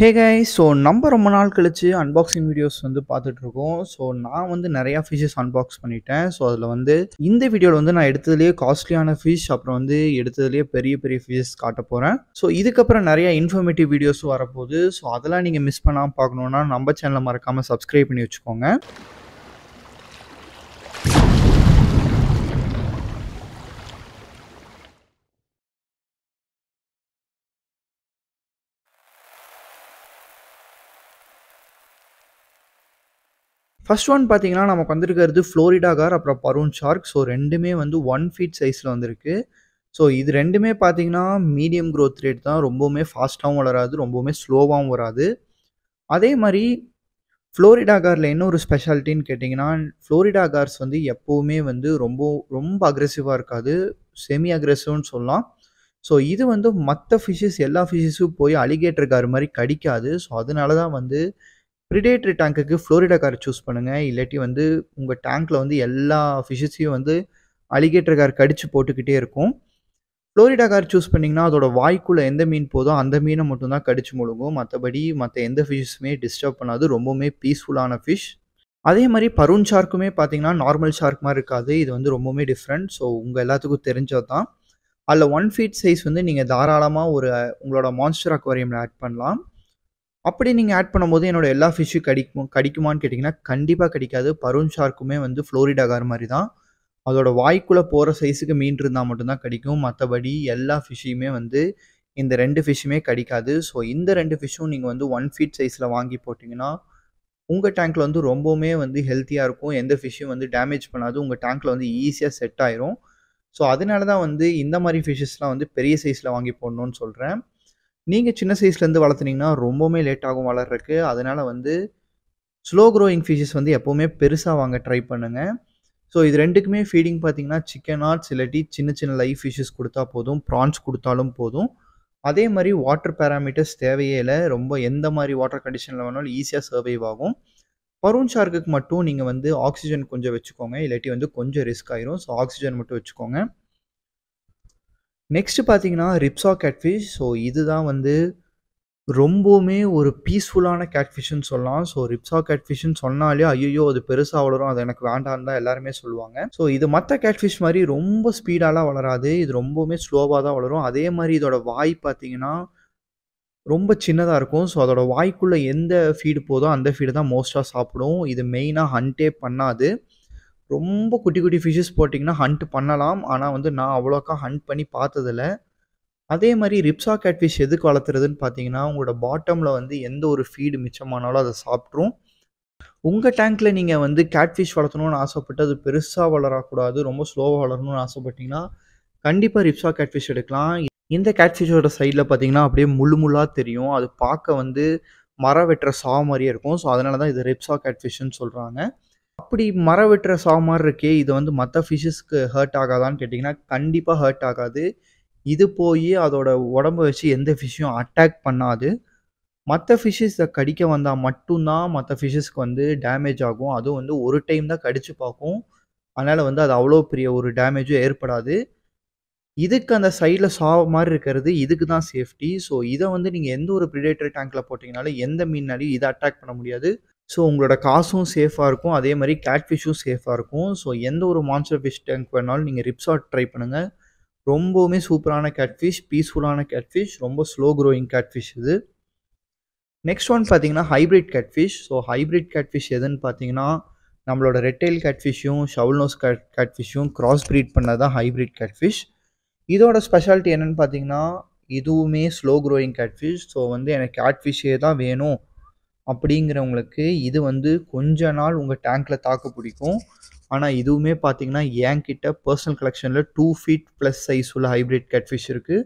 ஹே guy so நம்ம ரொம்ப நாள் கழித்து அன்பாக்சிங் வீடியோஸ் வந்து பார்த்துட்ருக்கோம் ஸோ நான் வந்து நிறையா ஃபிஷஸ் அன்பாக்ஸ் பண்ணிட்டேன் ஸோ அதில் வந்து இந்த வீடியோவில் வந்து நான் எடுத்ததுலேயே காஸ்ட்லியான ஃபிஷ் அப்புறம் வந்து எடுத்ததுலேயே பெரிய பெரிய ஃபிஷ்ஷஸ் காட்ட போகிறேன் ஸோ இதுக்கப்புறம் நிறையா இன்ஃபர்மேட்டிவ் வீடியோஸும் வரப்போகுது ஸோ அதெல்லாம் நீங்கள் மிஸ் பண்ணாமல் பார்க்கணுன்னா நம்ம சேனலை மறக்காமல் சப்ஸ்கிரைப் பண்ணி வச்சுக்கோங்க ஃபர்ஸ்ட் ஒன் பார்த்தீங்கன்னா நமக்கு வந்திருக்கிறது ஃப்ளோரிடா கார் அப்புறம் பருண் ஷார்க் ஸோ ரெண்டுமே வந்து ஒன் ஃபீட் சைஸில் வந்திருக்கு ஸோ இது ரெண்டுமே பார்த்தீங்கன்னா மீடியம் க்ரோத் ரேட் தான் ரொம்பவுமே ஃபாஸ்ட்டாகவும் வளராது ரொம்பவுமே ஸ்லோவாகவும் வராது அதே மாதிரி ஃப்ளோரிடா காரில் என்ன ஒரு ஸ்பெஷாலிட்டின்னு கேட்டிங்கன்னா ஃப்ளோரிடா கார்ஸ் வந்து எப்போவுமே வந்து ரொம்ப ரொம்ப அக்ரெசிவாக இருக்காது செமி அக்ரெசிவ்னு சொல்லலாம் ஸோ இது வந்து மற்ற ஃபிஷஸ் எல்லா ஃபிஷஸும் போய் அலிகேட்டர் கார் மாதிரி கடிக்காது ஸோ அதனால தான் வந்து ப்ரிடேட்ரி டேங்க்குக்கு ஃப்ளோரிடா கார் சூஸ் பண்ணுங்கள் இல்லாட்டி வந்து உங்கள் டேங்க்கில் வந்து எல்லா ஃபிஷஸையும் வந்து அலிகேட்டர் கார் கடிச்சு போட்டுக்கிட்டே இருக்கும் ஃப்ளோரிடா கார் சூஸ் பண்ணிங்கன்னா அதோட வாய்க்குள்ளே எந்த மீன் போதோ அந்த மீனை மட்டும்தான் கடிச்சு முழுங்கும் மற்றபடி மற்ற எந்த ஃபிஷ்ஷுமே டிஸ்டர்ப் பண்ணாது ரொம்பவுமே பீஸ்ஃபுல்லான ஃபிஷ் அதே மாதிரி பருண் ஷார்க்குமே பார்த்தீங்கன்னா நார்மல் ஷார்க் மாதிரி இருக்காது இது வந்து ரொம்பவுமே டிஃப்ரெண்ட் ஸோ உங்கள் எல்லாத்துக்கும் தெரிஞ்சது தான் அதில் ஒன் ஃபீட் சைஸ் வந்து நீங்கள் தாராளமாக ஒரு உங்களோட மான்ஸ்டர் அக்வாரியமில் ஆட் பண்ணலாம் அப்படி நீங்கள் ஆட் பண்ணும்போது என்னோடய எல்லா ஃபிஷ்ஷும் கடிக்கும் கடிக்குமான்னு கேட்டிங்கன்னா கண்டிப்பாக கிடைக்காது பருண் ஷார்க்குமே வந்து ஃப்ளோரிடா கார் மாதிரி தான் அதோட வாய்க்குள்ளே போகிற சைஸுக்கு மீன் இருந்தால் மட்டும்தான் கிடைக்கும் மற்றபடி எல்லா ஃபிஷ்ஷையுமே வந்து இந்த ரெண்டு ஃபிஷ்ஷுமே கிடைக்காது ஸோ இந்த ரெண்டு ஃபிஷ்ஷும் நீங்கள் வந்து ஒன் ஃபீட் சைஸில் வாங்கி போட்டிங்கன்னா உங்கள் டேங்க்கில் வந்து ரொம்பவுமே வந்து ஹெல்த்தியாக இருக்கும் எந்த ஃபிஷ்ஷும் வந்து டேமேஜ் பண்ணாது உங்கள் டேங்க்கில் வந்து ஈஸியாக செட் ஆயிரும் ஸோ அதனால தான் வந்து இந்த மாதிரி ஃபிஷ்ஷஸ்லாம் வந்து பெரிய சைஸில் வாங்கி போடணும்னு சொல்கிறேன் நீங்கள் சின்ன சைஸ்லேருந்து வளர்த்துனீங்கன்னா ரொம்பவுமே லேட் ஆகும் வளர்றதுக்கு அதனால் வந்து ஸ்லோ க்ரோயிங் ஃபிஷஸ் வந்து எப்போவுமே பெருசாக வாங்க ட்ரை பண்ணுங்கள் ஸோ இது ரெண்டுக்குமே ஃபீடிங் பார்த்தீங்கன்னா சிக்கன் ஆர்ட்ஸ் இல்லாட்டி சின்ன சின்ன லைஃப் ஃபிஷஸ் கொடுத்தா போதும் ப்ரான்ஸ் கொடுத்தாலும் போதும் அதே மாதிரி வாட்டர் பேராமீட்டர்ஸ் தேவையே இல்லை ரொம்ப எந்த மாதிரி வாட்டர் கண்டிஷனில் வேணாலும் ஈஸியாக சர்வைவ் ஆகும் பருண் ஷார்க்குக்கு மட்டும் நீங்கள் வந்து ஆக்சிஜன் கொஞ்சம் வச்சுக்கோங்க இல்லாட்டி வந்து கொஞ்சம் ரிஸ்க் ஆயிரும் ஸோ ஆக்சிஜன் மட்டும் வச்சுக்கோங்க நெக்ஸ்ட்டு பார்த்தீங்கன்னா ரிப்ஸா கேட்ஃபிஷ் ஸோ இதுதான் வந்து ரொம்பவுமே ஒரு பீஸ்ஃபுல்லான கேட்ஃபிஷ்னு சொல்லலாம் ஸோ ரிப்ஸா கேட்ஃபிஷ்னு சொன்னாலே ஐயோ அது பெருசாக வளரும் அது எனக்கு வேண்டாம் தான் எல்லாருமே சொல்லுவாங்க ஸோ இது மற்ற கேட்ஃபிஷ் மாதிரி ரொம்ப ஸ்பீடாலாம் வளராது இது ரொம்பவுமே ஸ்லோவாக தான் வளரும் அதே மாதிரி இதோட வாய் பார்த்தீங்கன்னா ரொம்ப சின்னதாக இருக்கும் ஸோ அதோட வாய்க்குள்ளே எந்த ஃபீடு போதோ அந்த ஃபீடு தான் மோஸ்ட்டாக சாப்பிடும் இது மெயினாக ஹண்டே பண்ணாது ரொம்ப குட்டி குட்டி ஃபிஷ்ஷஸ் போட்டிங்கன்னா ஹண்ட் பண்ணலாம் ஆனால் வந்து நான் அவ்வளோக்கா ஹண்ட் பண்ணி பார்த்ததில்ல அதே மாதிரி ரிப்ஸா கேட்ஃபிஷ் எதுக்கு வளர்த்துறதுன்னு பார்த்தீங்கன்னா உங்களோட பாட்டமில் வந்து எந்த ஒரு ஃபீடு மிச்சமானாலும் அதை சாப்பிட்ரும் உங்கள் டேங்க்கில் நீங்கள் வந்து கேட்ஃபிஷ் வளர்த்தணும்னு ஆசைப்பட்டு அது பெருசாக வளரக்கூடாது ரொம்ப ஸ்லோவாக வளரணும்னு ஆசைப்பட்டிங்கன்னா கண்டிப்பாக ரிப்ஸா கேட்ஃபிஷ் எடுக்கலாம் இந்த கேட்ஃபிஷோட சைடில் பார்த்தீங்கன்னா அப்படியே முழு முள்ளாக தெரியும் அது பார்க்க வந்து மரம் வெட்டுற சா மாதிரியே இருக்கும் ஸோ அதனால தான் இது ரிப்ஸா கேட்ஃபிஷ்ன்னு சொல்கிறாங்க அப்படி மரம் வெட்டுற சா மாதிரி இருக்கே இது வந்து மற்ற ஃபிஷ்ஷஸ்க்கு ஹர்ட் ஆகாதான்னு கேட்டிங்கன்னா கண்டிப்பாக ஹர்ட் ஆகாது இது போய் அதோட உடம்பு வச்சு எந்த ஃபிஷ்ஷையும் அட்டாக் பண்ணாது மற்ற ஃபிஷ்ஷஸ் கடிக்க வந்தால் மட்டும்தான் மற்ற ஃபிஷ்ஷஸ்க்கு வந்து டேமேஜ் ஆகும் அதுவும் வந்து ஒரு டைம் தான் கடிச்சு பார்க்கும் அதனால் வந்து அது அவ்வளோ பெரிய ஒரு டேமேஜும் ஏற்படாது இதுக்கு அந்த சைடில் சா மாதிரி இருக்கிறது இதுக்கு தான் சேஃப்டி ஸோ இதை வந்து நீங்கள் எந்த ஒரு ப்ரிடேட்டர் டேங்க்கில் போட்டிங்கனாலும் எந்த மீன்னாலையும் இதை அட்டாக் பண்ண முடியாது ஸோ உங்களோட காசும் சேஃபாக இருக்கும் அதே மாதிரி கேட்ஃபிஷும் சேஃபாக இருக்கும் ஸோ எந்த ஒரு மான்ஸ்டர் ஃபிஷ் டேங்க் வேணாலும் நீங்கள் ரிப்சார்ட் ட்ரை பண்ணுங்கள் ரொம்பவுமே சூப்பரான கேட்ஃபிஷ் பீஸ்ஃபுல்லான கேட்ஃபிஷ் ரொம்ப ஸ்லோ க்ரோயிங் கேட்ஃபிஷ் இது நெக்ஸ்ட் ஒன் பார்த்தீங்கன்னா hybrid catfish so hybrid catfish எதுன்னு பார்த்தீங்கன்னா நம்மளோட ரெட்டைல் கேட்ஃபிஷும் ஷவுல்னோஸ் கேட் கேட்ஃபிஷும் க்ராஸ் ப்ரீட் பண்ணால் தான் ஹைப்ரிட் கேட்ஃபிஷ் இதோட ஸ்பெஷாலிட்டி என்னென்னு பார்த்தீங்கன்னா இதுவுமே ஸ்லோ க்ரோயிங் கேட்ஃபிஷ் ஸோ வந்து எனக்கு கேட்ஃபிஷ்ஷே தான் வேணும் அப்படிங்கிறவங்களுக்கு இது வந்து கொஞ்ச நாள் உங்கள் டேங்க்கில் தாக்க பிடிக்கும் ஆனால் இதுவுமே பார்த்தீங்கன்னா என்கிட்ட பர்சனல் கலெக்ஷனில் டூ ஃபீட் ப்ளஸ் சைஸ் உள்ள ஹைப்ரிட் கேட்ஃபிஷ் இருக்குது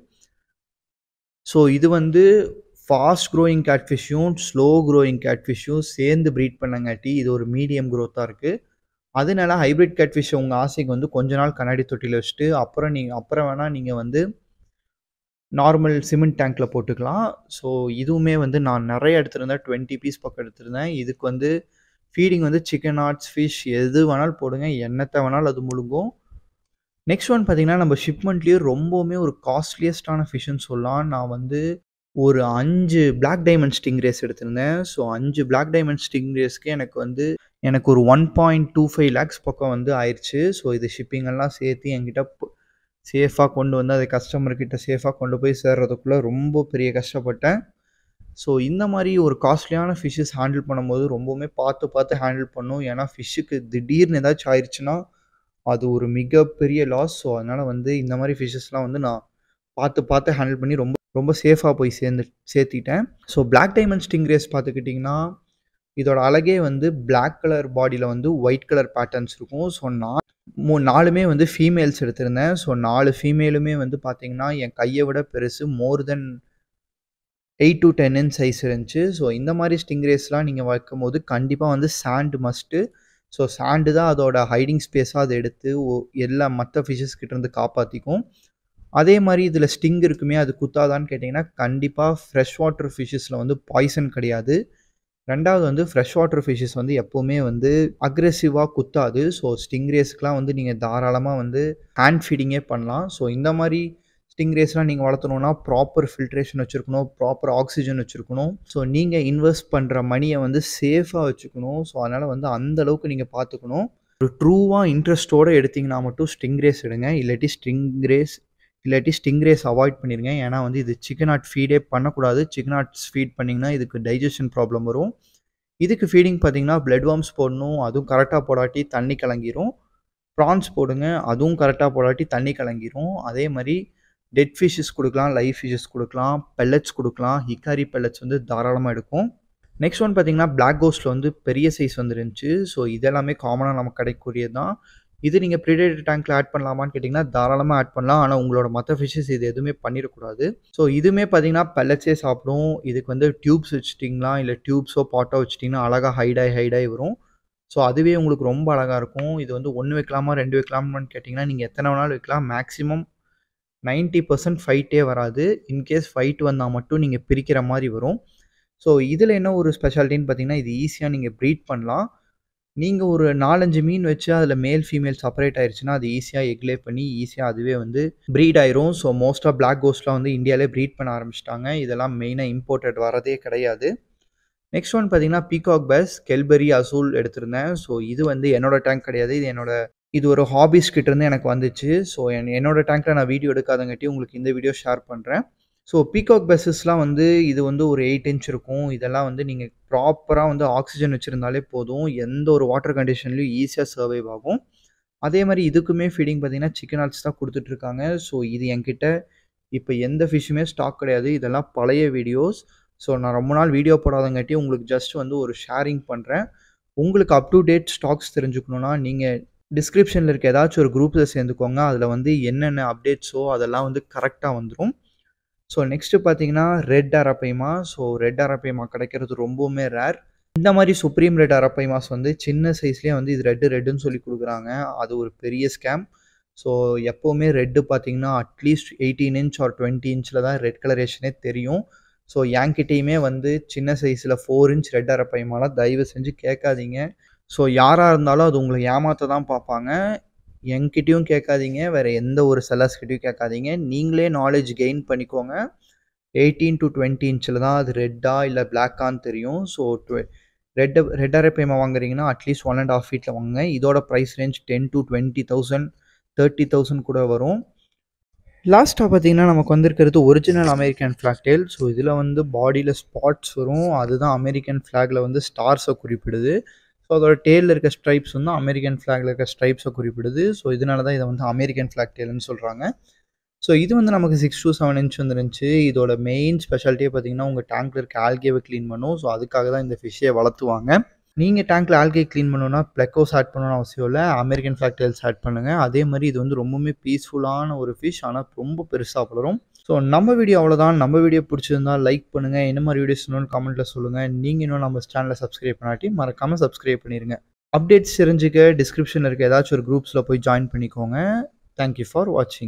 ஸோ இது வந்து ஃபாஸ்ட் க்ரோயிங் கேட்ஃபிஷ்ஷும் ஸ்லோ க்ரோயிங் கேட்ஃபிஷும் சேர்ந்து ப்ரீட் பண்ணங்காட்டி இது ஒரு மீடியம் க்ரோத்தாக இருக்குது அதனால ஹைப்ரிட் கேட்ஃபிஷ் உங்கள் ஆசைக்கு வந்து கொஞ்ச நாள் கண்ணாடி தொட்டியில் வச்சுட்டு அப்புறம் நீங்கள் அப்புறம் வேணால் நீங்கள் வந்து நார்மல் சிமெண்ட் டேங்க்கில் போட்டுக்கலாம் ஸோ இதுவுமே வந்து நான் நிறைய எடுத்துருந்தேன் டுவெண்ட்டி பீஸ் பக்கம் எடுத்துருந்தேன் இதுக்கு வந்து ஃபீடிங் வந்து சிக்கன் ஆர்ட்ஸ் ஃபிஷ் எது வேணாலும் போடுங்க என்னத்தை வேணாலும் அது முழுங்கும் நெக்ஸ்ட் ஒன் பார்த்திங்கன்னா நம்ம ஷிப்மெண்ட்லேயே ரொம்பவுமே ஒரு காஸ்ட்லியஸ்டான ஃபிஷ்ஷுன்னு சொல்லலாம் நான் வந்து ஒரு அஞ்சு பிளாக் டைமண்ட் ஸ்டிங் ரேஸ் எடுத்திருந்தேன் ஸோ அஞ்சு பிளாக் டைமண்ட் ஸ்டிங் ரேஸ்க்கு எனக்கு வந்து எனக்கு ஒரு one point two five lakhs பக்கம் வந்து ஆயிடுச்சு ஸோ இது ஷிப்பிங்கெல்லாம் சேர்த்து என்கிட்ட சேஃபாக கொண்டு வந்து அதை கஸ்டமர்கிட்ட சேஃபாக கொண்டு போய் சேர்றதுக்குள்ளே ரொம்ப பெரிய கஷ்டப்பட்டேன் ஸோ இந்த மாதிரி ஒரு காஸ்ட்லியான ஃபிஷ்ஷஸ் ஹேண்டில் பண்ணும்போது ரொம்பவுமே பார்த்து பார்த்து ஹேண்டில் பண்ணும் ஏன்னா ஃபிஷ்ஷுக்கு திடீர்னு ஏதாச்சும் ஆயிடுச்சுன்னா அது ஒரு மிகப்பெரிய லாஸ் ஸோ அதனால் வந்து இந்த மாதிரி ஃபிஷ்ஷஸ்லாம் வந்து நான் பார்த்து பார்த்து ஹேண்டில் பண்ணி ரொம்ப ரொம்ப சேஃபாக போய் சேர்ந்து சேர்த்திட்டேன் so black diamond stingrays பார்த்துக்கிட்டிங்கன்னா இதோட அழகே வந்து பிளாக் கலர் பாடியில் வந்து ஒயிட் கலர் பேட்டர்ன்ஸ் இருக்கும் ஸோ நான் மூ நாலுமே வந்து ஃபீமேல்ஸ் எடுத்திருந்தேன் ஸோ நாலு ஃபீமேலுமே வந்து பார்த்தீங்கன்னா என் கையை விட பெருசு more than eight to ten in size இருந்துச்சு ஸோ இந்த மாதிரி ஸ்டிங்ரேஸ்லாம் நீங்கள் வைக்கும் போது கண்டிப்பாக வந்து சாண்டு மஸ்ட்டு ஸோ சாண்டு தான் அதோட ஹைடிங் ஸ்பேஸாக அதை எடுத்து எல்லா மற்ற ஃபிஷஸ் இருந்து காப்பாற்றிக்கும் அதே மாதிரி இதில் ஸ்டிங் இருக்குமே அது குத்தாதான்னு கேட்டிங்கன்னா கண்டிப்பாக ஃப்ரெஷ் வாட்டர் ஃபிஷ்ஷஸில் வந்து பாய்சன் கிடையாது ரெண்டாவது வந்து ஃப்ரெஷ் வாட்டர் ஃபிஷஸ் வந்து எப்போவுமே வந்து அக்ரெசிவாக குத்தாது ஸோ ஸ்டிங்ரேஸ்க்கெலாம் வந்து நீங்கள் தாராளமாக வந்து ஹேண்ட் ஃபீடிங்கே பண்ணலாம் ஸோ இந்த மாதிரி ஸ்டிங்ரேஸ்லாம் நீங்கள் வளர்த்தணும்னா ப்ராப்பர் ஃபில்ட்ரேஷன் வச்சுருக்கணும் ப்ராப்பர் ஆக்சிஜன் வச்சுருக்கணும் ஸோ நீங்கள் இன்வெஸ்ட் பண்ணுற மணியை வந்து சேஃபாக வச்சுக்கணும் ஸோ அதனால் வந்து அந்த அளவுக்கு நீங்கள் பார்த்துக்கணும் ஒரு ட்ரூவாக இன்ட்ரெஸ்ட்டோடு எடுத்திங்கன்னா மட்டும் ஸ்டிங்ரேஸ் எடுங்க இல்லாட்டி ஸ்டிங்ரேஸ் இல்லாட்டி ஸ்டிங்ரேஸ் அவாய்ட் பண்ணிடுங்க ஏன்னா வந்து இது சிக்கன் ஆட் ஃபீடே பண்ணக்கூடாது சிக்கன் ஆட் ஃபீட் பண்ணிங்கன்னா இதுக்கு டைஜஷன் ப்ராப்ளம் வரும் இதுக்கு ஃபீடிங் பார்த்தீங்கன்னா பிளட் வார்ம்ஸ் போடணும் அதுவும் கரெக்டாக போடாட்டி தண்ணி கலங்கிரும் ப்ரான்ஸ் போடுங்க அதுவும் கரெக்டாக போடாட்டி தண்ணி கலங்கிரும் அதே மாதிரி டெட் ஃபிஷ்ஷஸ் கொடுக்கலாம் லைஃப் ஃபிஷ்ஷஸ் கொடுக்கலாம் பெல்லட்ஸ் கொடுக்கலாம் ஹிக்காரி பெல்லட்ஸ் வந்து தாராளமாக எடுக்கும் நெக்ஸ்ட் ஒன் பார்த்தீங்கன்னா பிளாக் கோஸ்ட்டில் வந்து பெரிய சைஸ் வந்துருந்துச்சு ஸோ இதெல்லாமே காமனாக நமக்கு கிடைக்கக்கூடியது தான் இது நீங்கள் ப்ரீடேட் டேங்க்கில் ஆட் பண்ணலாமான்னு கேட்டிங்கன்னா தாராளமாக ஆட் பண்ணலாம் ஆனால் உங்களோட மற்ற ஃபிஷ்ஷஸ் இது எதுவுமே பண்ணிடக்கூடாது ஸோ இதுவுமே பார்த்தீங்கன்னா பெல்லட்ஸே சாப்பிடும் இதுக்கு வந்து டியூப்ஸ் வச்சுட்டிங்களா இல்லை டியூப்ஸோ பாட்டோ வச்சுட்டிங்கன்னா அழகாக ஹைடாய் ஹைடாய் வரும் ஸோ அதுவே உங்களுக்கு ரொம்ப அழகாக இருக்கும் இது வந்து ஒன்று வைக்கலாமா ரெண்டு வைக்கலாமான்னு கேட்டிங்கன்னா நீங்கள் எத்தனை வேணாலும் வைக்கலாம் மேக்ஸிமம் நைன்ட்டி பர்சன்ட் ஃபைட்டே வராது இன்கேஸ் ஃபைட் வந்தால் மட்டும் நீங்கள் பிரிக்கிற மாதிரி வரும் ஸோ இதில் என்ன ஒரு ஸ்பெஷாலிட்டின்னு பார்த்தீங்கன்னா இது ஈஸியாக நீங்கள் ப்ரீட் பண்ணலாம் நீங்கள் ஒரு நாலஞ்சு மீன் வச்சு அதில் மேல் ஃபீமேல் செப்பரேட் ஆயிடுச்சுன்னா அது ஈஸியாக எக்லே பண்ணி ஈஸியாக அதுவே வந்து ப்ரீட் ஆயிரும் ஸோ மோஸ்ட்டாக பிளாக் கோஸ்ட்லாம் வந்து இந்தியாவிலே ப்ரீட் பண்ண ஆரம்பிச்சிட்டாங்க இதெல்லாம் மெயினாக இம்போர்ட்டட் வரதே கிடையாது நெக்ஸ்ட் ஒன் பார்த்தீங்கன்னா பீகாக் பஸ் கெல்பெரி அசூல் எடுத்திருந்தேன் ஸோ இது வந்து என்னோட டேங்க் கிடையாது இது என்னோட இது ஒரு ஹாபிஸ் கிட்டேருந்து எனக்கு வந்துச்சு ஸோ என் என்னோட டேங்க்கில் நான் வீடியோ எடுக்காதங்காட்டி உங்களுக்கு இந்த வீடியோ ஷேர் பண்ணுறேன் ஸோ பீகாக் பஸ்ஸஸ்லாம் வந்து இது வந்து ஒரு எயிட் இன்ச் இருக்கும் இதெல்லாம் வந்து நீங்கள் ப்ராப்பராக வந்து ஆக்சிஜன் வச்சுருந்தாலே போதும் எந்த ஒரு வாட்டர் கண்டிஷன்லையும் ஈஸியாக சர்வைவ் ஆகும் அதே மாதிரி இதுக்குமே ஃபீடிங் பார்த்தீங்கன்னா சிக்கன் ஆல்ஸ் தான் கொடுத்துட்ருக்காங்க ஸோ இது என்கிட்ட இப்போ எந்த ஃபிஷ்ஷுமே ஸ்டாக் கிடையாது இதெல்லாம் பழைய வீடியோஸ் ஸோ நான் ரொம்ப நாள் வீடியோ போடாதங்காட்டி உங்களுக்கு ஜஸ்ட் வந்து ஒரு ஷேரிங் பண்ணுறேன் உங்களுக்கு அப் டு டேட் ஸ்டாக்ஸ் தெரிஞ்சுக்கணுன்னா நீங்கள் டிஸ்கிரிப்ஷனில் இருக்க ஏதாச்சும் ஒரு குரூப்பில் சேர்ந்துக்கோங்க அதில் வந்து என்னென்ன அப்டேட்ஸோ அதெல்லாம் வந்து கரெக்டாக வந்துடும் ஸோ நெக்ஸ்ட்டு பார்த்தீங்கன்னா red arapaima so red arapaima கிடைக்கிறது ரொம்பவுமே ரேர் இந்த மாதிரி சுப்ரீம் ரெட் அரப்பைமாஸ் வந்து சின்ன சைஸ்லேயே வந்து இது ரெட்டு ரெட்டுன்னு சொல்லி கொடுக்குறாங்க அது ஒரு பெரிய ஸ்கேம் ஸோ எப்போவுமே ரெட்டு பார்த்தீங்கன்னா at least eighteen inch or twenty இன்ச்சில் தான் ரெட் கலரேஷனே தெரியும் ஸோ என்கிட்டையுமே வந்து சின்ன சைஸில் ஃபோர் இன்ச் ரெட் அரப்பைமாலாம் தயவு செஞ்சு கேட்காதீங்க ஸோ யாராக இருந்தாலும் அது உங்களை ஏமாற்ற தான் பார்ப்பாங்க என்கிட்டையும் கேட்காதீங்க வேறு எந்த ஒரு செல்லர்ஸ்கிட்டையும் கேட்காதீங்க நீங்களே நாலேஜ் கெயின் பண்ணிக்கோங்க எயிட்டீன் டு டுவெண்ட்டி இன்ச்சில் தான் அது ரெட்டாக இல்லை பிளாக்கான்னு தெரியும் so to red red arapaima வாங்குறீங்கன்னா அட்லீஸ்ட் ஒன் அண்ட் ஆஃப் ஃபீட்டில் வாங்குங்க இதோட price range ten to twenty thousand thirty thousand கூட வரும் லாஸ்ட்டாக பார்த்தீங்கன்னா நமக்கு வந்திருக்கிறது original American flag tail so இதில் வந்து பாடியில் ஸ்பாட்ஸ் வரும் அதுதான் அமெரிக்கன் ஃப்ளாகில் வந்து ஸ்டார்ஸை குறிப்பிடுது ஸோ அதோட டேலில் இருக்க ஸ்ட்ரைப்ஸ் வந்து அமெரிக்கன் ஃப்ளாகில் இருக்க ஸ்ட்ரைப்ஸை குறிப்பிடுது ஸோ இதனால தான் இதை வந்து அமெரிக்கன் ஃப்ளாக் டேல்னு சொல்கிறாங்க ஸோ இது வந்து நமக்கு சிக்ஸ் டூ செவன் இன்ச் வந்துருந்துச்சு இதோட மெயின் ஸ்பெஷாலிட்டியே பார்த்தீங்கன்னா உங்கள் டேங்க்கில் இருக்க ஆல்கேவை க்ளீன் பண்ணும் ஸோ அதுக்காக தான் இந்த ஃபிஷ்ஷை வளர்த்துவாங்க நீங்கள் டேங்க்கில் ஆல்கே க்ளீன் பண்ணணும்னா ப்ளக்கோஸ் ஆட் பண்ணணும்னு அவசியம் இல்லை அமெரிக்கன் ஃபிளாக்டைல்ஸ் ஆட் பண்ணுங்கள் அதே மாதிரி இது வந்து ரொம்பவுமே பீஸ்ஃபுல்லான ஒரு ஃபிஷ் ஆனால் ரொம்ப பெருசாக வளரும் ஸோ நம்ம வீடியோ அவ்வளோதான் நம்ம வீடியோ பிடிச்சிருந்தால் லைக் பண்ணுங்கள் என்ன மாதிரி வீடியோஸ் இன்னொன்று கமெண்ட்டில் சொல்லுங்கள் நீங்கள் இன்னும் நம்ம சேனலை சப்ஸ்கிரைப் பண்ணாட்டி மறக்காமல் சப்ஸ்கிரைப் பண்ணிடுங்க அப்டேட்ஸ் தெரிஞ்சுக்க டிஸ்கிரிப்ஷனில் இருக்க ஏதாச்சும் ஒரு குரூப்ஸில் போய் ஜாயின் பண்ணிக்கோங்க தேங்க்யூ ஃபார் வாட்சிங்